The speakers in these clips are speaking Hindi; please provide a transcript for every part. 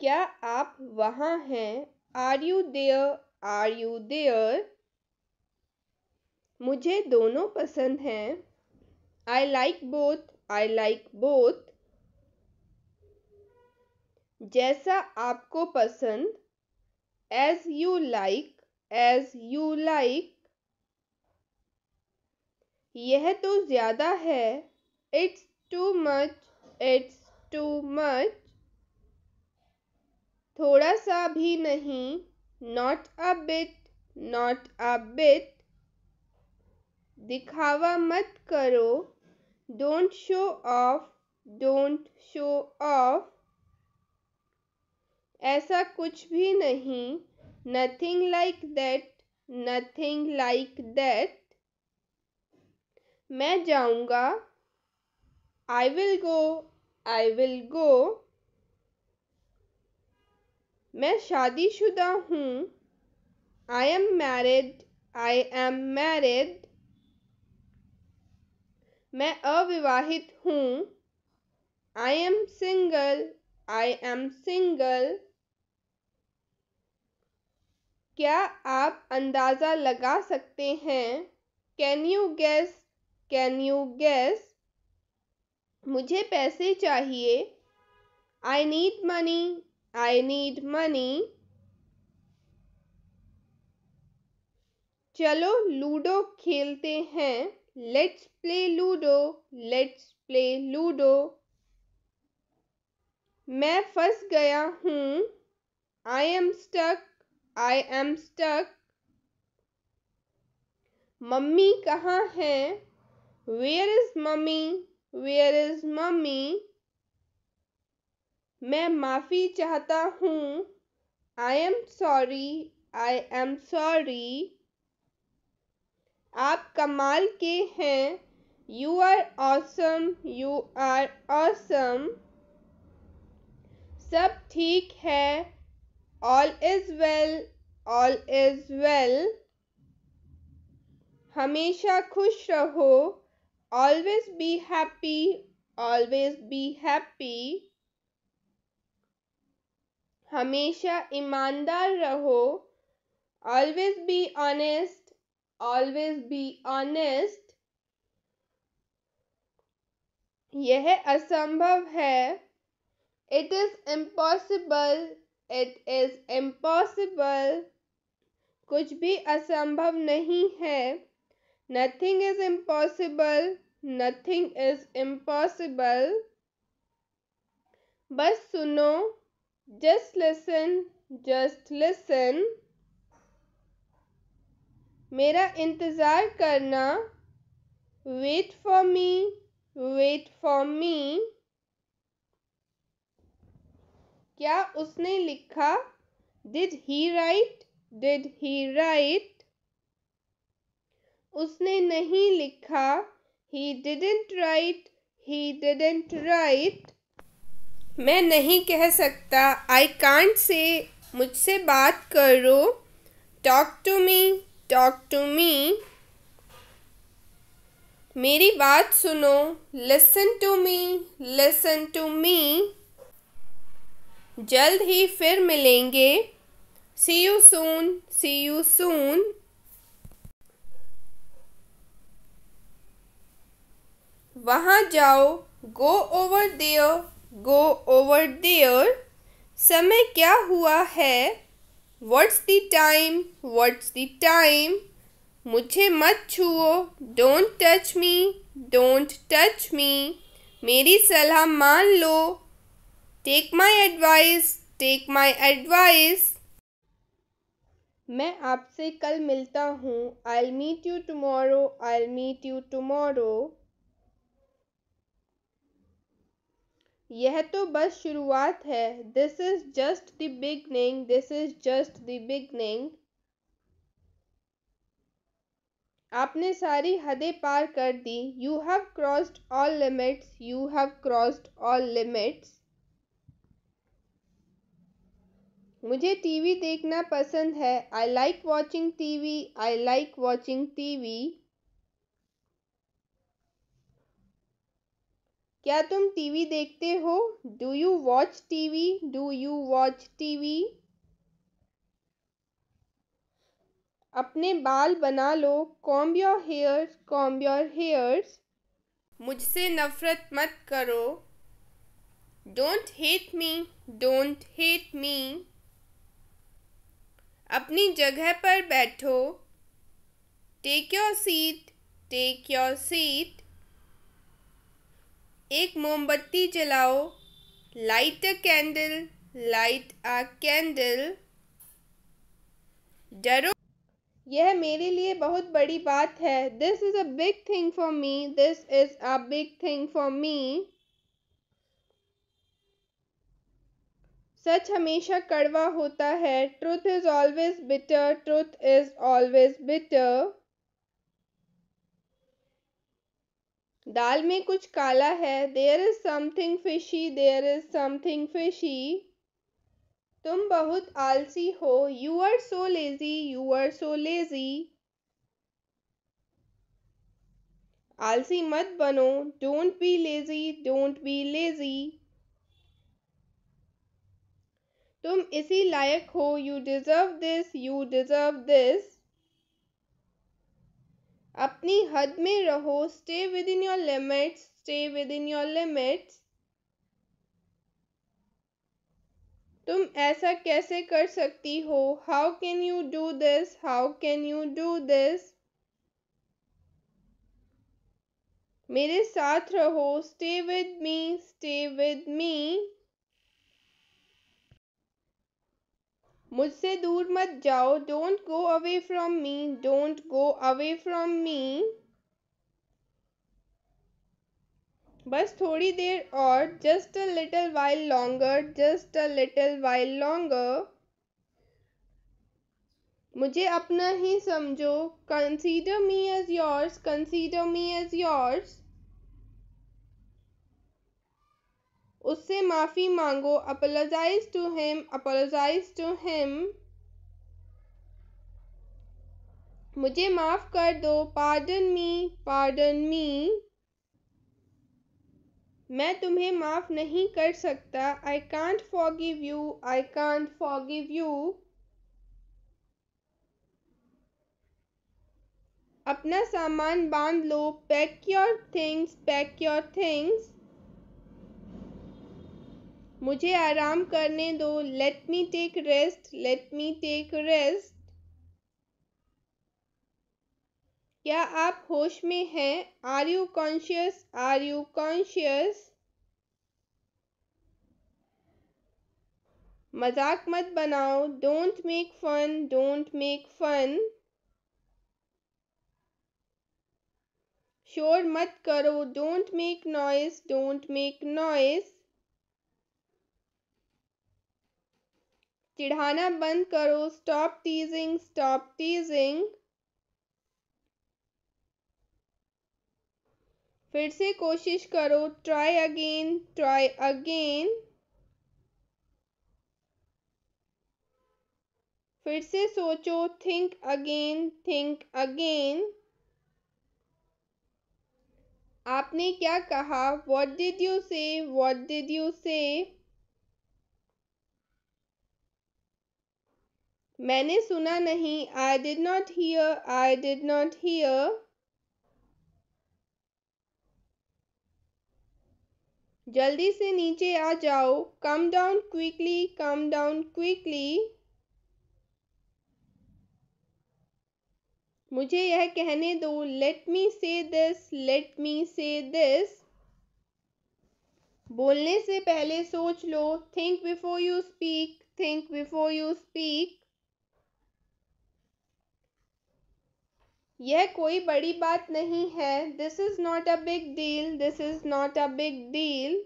क्या आप वहाँ हैं are you there are you there मुझे दोनों पसंद हैं I like both I like both जैसा आपको पसंद as you like as you like यह तो ज़्यादा है it's too much it's too much थोड़ा सा भी नहीं not a bit not a bit दिखावा मत करो don't show off don't show off ऐसा कुछ भी नहीं nothing like that nothing like that मैं जाऊंगा I will go I will go मैं शादीशुदा हूँ I am married I am married मैं अविवाहित हूँ I am single I am single क्या आप अंदाज़ा लगा सकते हैं can you guess can you guess मुझे पैसे चाहिए I need money I need money. चलो लूडो खेलते हैं let's play ludo let's play ludo मैं फंस गया हूँ I am stuck I am stuck mummy कहाँ है where is mummy where is mummy मैं माफ़ी चाहता हूँ I am sorry I am sorry आप कमाल के हैं you are awesome you are awesome सब ठीक है all is well all is well हमेशा खुश रहो always be happy always be happy हमेशा ईमानदार रहो always be honest always be honest यह असंभव है it is impossible it is impossible कुछ भी असंभव नहीं है nothing is impossible nothing is impossible बस सुनो just listen just listen मेरा इंतज़ार करना wait for me wait for me क्या उसने लिखा did he write did he write उसने नहीं लिखा he didn't write he didn't write मैं नहीं कह सकता आई कांट से मुझसे बात करो talk to me talk to me मेरी बात सुनो listen to me listen to me जल्द ही फिर मिलेंगे सी you soon C you soon वहाँ जाओ go over there go over there समय क्या हुआ है what's the time what's the time मुझे मत छुओ don't touch me don't touch me मेरी सलाह मान लो take my advice take my advice मैं आपसे कल मिलता हूँ I meet you tomorrow I meet you tomorrow यह तो बस शुरुआत है this is just the beginning this is just the beginning आपने सारी हदें पार कर दी you have crossed all limits you have crossed all limits मुझे टीवी देखना पसंद है I like watching TV I like watching TV क्या तुम टीवी देखते हो do you watch TV do you watch TV अपने बाल बना लो comb your hairs comb your hairs मुझसे नफरत मत करो don't hate me don't hate me अपनी जगह पर बैठो take your seat take your seat एक मोमबत्ती जलाओ light a candle light a candle डरो यह मेरे लिए बहुत बड़ी बात है this is a big thing for me this is a big thing for me सच हमेशा कड़वा होता है truth is always bitter truth is always bitter दाल में कुछ काला है there is something fishy there is something fishy तुम बहुत आलसी हो you are so lazy you are so lazy आलसी मत बनो don't be lazy don't be lazy तुम इसी लायक हो you deserve this you deserve this अपनी हद में रहो stay within your limits stay within your limits तुम ऐसा कैसे कर सकती हो how can you do this how can you do this मेरे साथ रहो stay with me stay with me मुझसे दूर मत जाओ don't go away from me don't go away from मी बस थोड़ी देर और just a little while longer just a little while longer मुझे अपना ही समझो consider me as yours consider me as yours उससे माफ़ी मांगो apologize to him apologize to him मुझे माफ़ कर दो पार्डन मी पार्डन मी मैं तुम्हें माफ़ नहीं कर सकता I can't forgive you I can't forgive you अपना सामान बांध लो pack your things pack your things मुझे आराम करने दो let me take rest let me take rest क्या आप होश में हैं are you conscious are you conscious मजाक मत बनाओ don't make fun don't make fun शोर मत करो don't make noise don't make noise चिढ़ाना बंद करो स्टॉप टीजिंग स्टॉप टीजिंग फिर से कोशिश करो ट्राई अगेन ट्राई अगेन फिर से सोचो थिंक अगेन थिंक अगेन आपने क्या कहा what did you say what did you say मैंने सुना नहीं I did not hear I did not hear जल्दी से नीचे आ जाओ come down quickly come down quickly मुझे यह कहने दो लेट मी से दिस लेट मी से दिस बोलने से पहले सोच लो think before you speak think before you speak यह कोई बड़ी बात नहीं है this is not a big deal this is not a big deal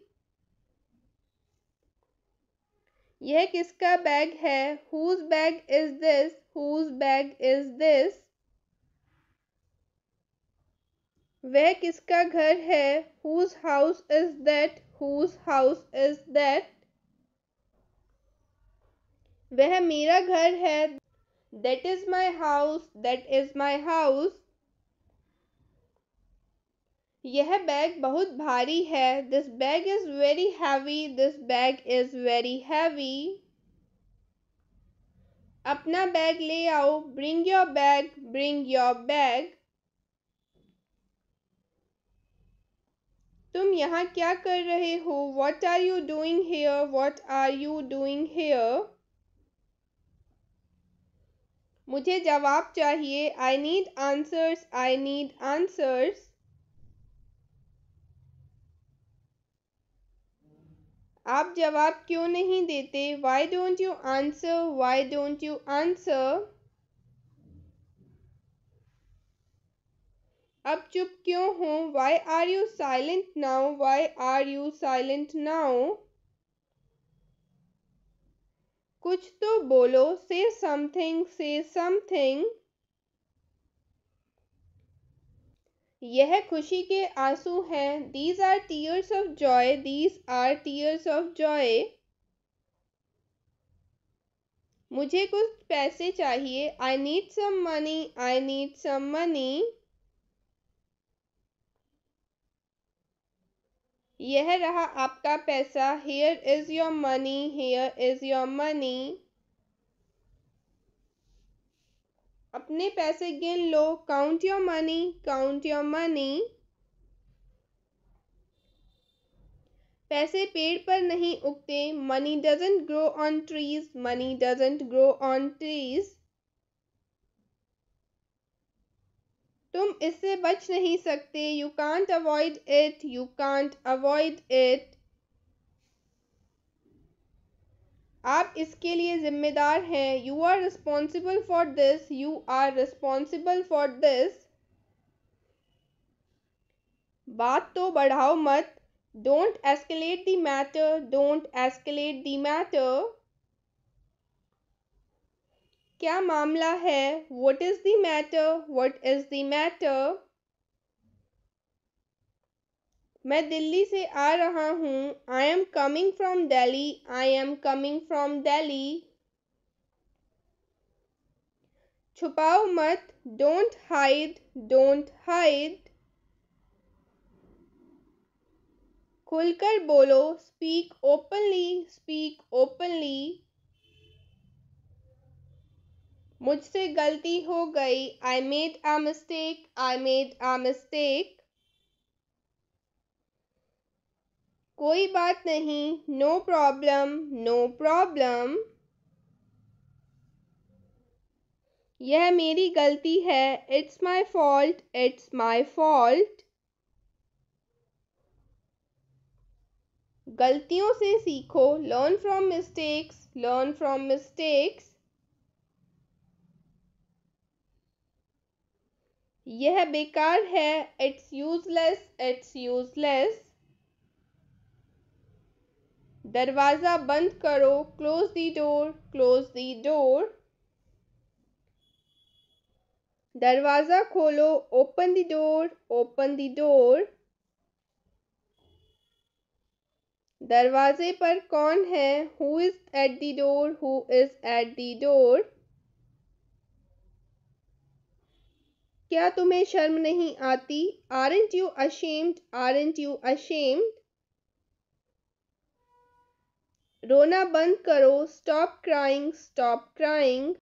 यह किसका बैग है whose bag is this whose bag is this वह किसका घर है whose house is that whose house is that वह मेरा घर है that is my house that is my house यह बैग बहुत भारी है this bag is very heavy this bag is very heavy अपना बैग ले आओ bring your bag bring your bag तुम यहाँ क्या कर रहे हो what are you doing here what are you doing here मुझे जवाब चाहिए I need answers I need answers आप जवाब क्यों नहीं देते why don't you answer why don't you answer अब चुप क्यों हो Y are you silent now why are you silent now कुछ तो बोलो से समथिंग से समथिंग यह खुशी के आंसू हैं these are tears of joy these are tears of joy मुझे कुछ पैसे चाहिए I need some money I need some money यह रहा आपका पैसा here is your money here is your money अपने पैसे गिन लो count your money count your money पैसे पेड़ पर नहीं उगते money doesn't grow on trees money doesn't grow on trees तुम इससे बच नहीं सकते you can't avoid it you can't avoid it आप इसके लिए जिम्मेदार हैं you are responsible for this you are responsible for this बात तो बढ़ाओ मत don't escalate the matter don't escalate the matter क्या मामला है what is the matter what is the matter मैं दिल्ली से आ रहा हूँ I am coming from Delhi I am coming from Delhi छुपाओ मत डोंट हाइड डोंट हाइड खुलकर बोलो स्पीक ओपनली स्पीक ओपनली मुझसे गलती हो गई I made a mistake I made a mistake कोई बात नहीं नो प्रॉब्लम नो प्रॉब्लम यह मेरी गलती है it's my fault it's my fault गलतियों से सीखो learn from mistakes learn from mistakes यह बेकार है इट्स यूजलेस इट्स यूजलेस दरवाज़ा बंद करो close the door close the door दरवाज़ा खोलो open the door open the door दरवाजे पर कौन है who is at the door who is at the door क्या तुम्हें शर्म नहीं आती aren't you ashamed aren't you ashamed रोना बंद करो स्टॉप क्राइंग स्टॉप क्राइंग